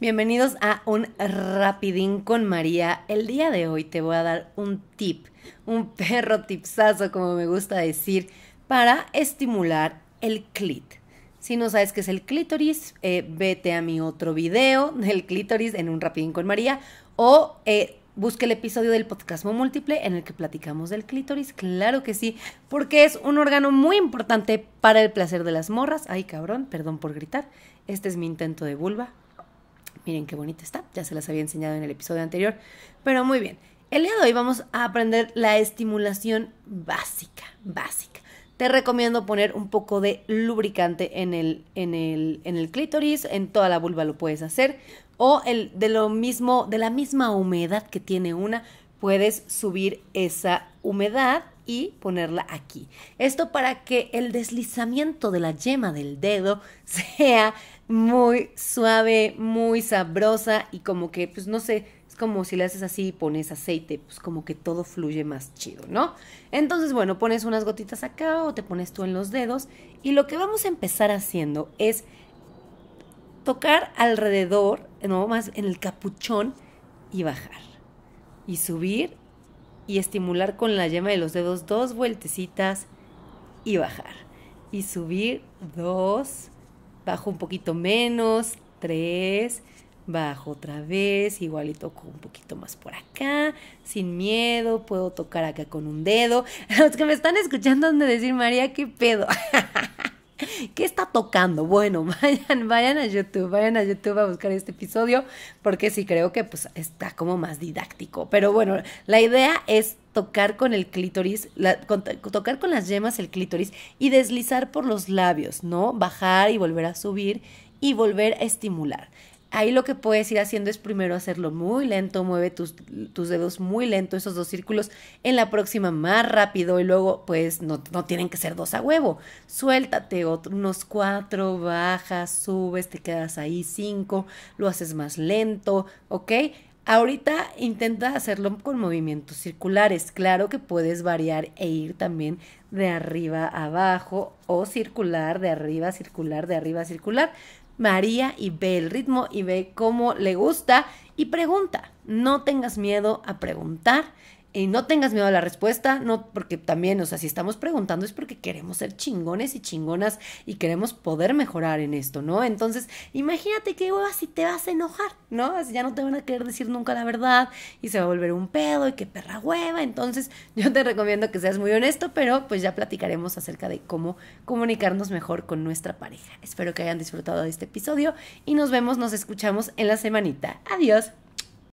Bienvenidos a un rapidín con María. El día de hoy te voy a dar un tip, un perro tipsazo como me gusta decir, para estimular el clit. Si no sabes qué es el clítoris, eh, vete a mi otro video del clítoris en un rapidín con María o busque eh, busca el episodio del podcast múltiple en el que platicamos del clítoris. Claro que sí, porque es un órgano muy importante para el placer de las morras. Ay, cabrón, perdón por gritar. Este es mi intento de vulva Miren qué bonita está, ya se las había enseñado en el episodio anterior, pero muy bien. El día de hoy vamos a aprender la estimulación básica, básica. Te recomiendo poner un poco de lubricante en el, en el, en el clítoris, en toda la vulva lo puedes hacer, o el, de, lo mismo, de la misma humedad que tiene una, puedes subir esa humedad y ponerla aquí. Esto para que el deslizamiento de la yema del dedo sea muy suave, muy sabrosa y como que, pues no sé, es como si le haces así y pones aceite, pues como que todo fluye más chido, ¿no? Entonces, bueno, pones unas gotitas acá o te pones tú en los dedos y lo que vamos a empezar haciendo es tocar alrededor, no más en el capuchón y bajar. Y subir y estimular con la yema de los dedos dos vueltecitas y bajar. Y subir dos, bajo un poquito menos, tres, bajo otra vez, igual y toco un poquito más por acá, sin miedo, puedo tocar acá con un dedo. Los que me están escuchando han de decir, María, qué pedo. ¿Qué está tocando? Bueno, vayan, vayan a YouTube, vayan a YouTube a buscar este episodio, porque sí creo que pues está como más didáctico. Pero bueno, la idea es tocar con el clítoris, tocar con las yemas el clítoris y deslizar por los labios, ¿no? Bajar y volver a subir y volver a estimular. Ahí lo que puedes ir haciendo es primero hacerlo muy lento, mueve tus, tus dedos muy lento, esos dos círculos, en la próxima más rápido y luego pues no, tienen que ser dos a huevo. Suéltate unos cuatro, bajas, subes, te quedas ahí cinco, lo haces más lento, ¿ok? Ahorita intenta hacerlo con movimientos circulares. Claro que puedes variar e ir también de arriba abajo o circular, de arriba, circular, de arriba, circular. María y ve el ritmo y ve cómo le gusta y pregunta. No tengas miedo a preguntar y no tengas miedo a la respuesta, no, porque también, o sea, si estamos preguntando es porque queremos ser chingones y chingonas y queremos poder mejorar en esto, ¿no? Entonces, imagínate qué hueva si te vas a enojar, ¿no? Así ya no te van a querer decir nunca la verdad y se va a volver un pedo y qué perra hueva. Entonces, yo te recomiendo que seas muy honesto, pero pues ya platicaremos acerca de cómo comunicarnos mejor con nuestra pareja. Espero que hayan disfrutado de este episodio y nos vemos, nos escuchamos en la semanita. Adiós.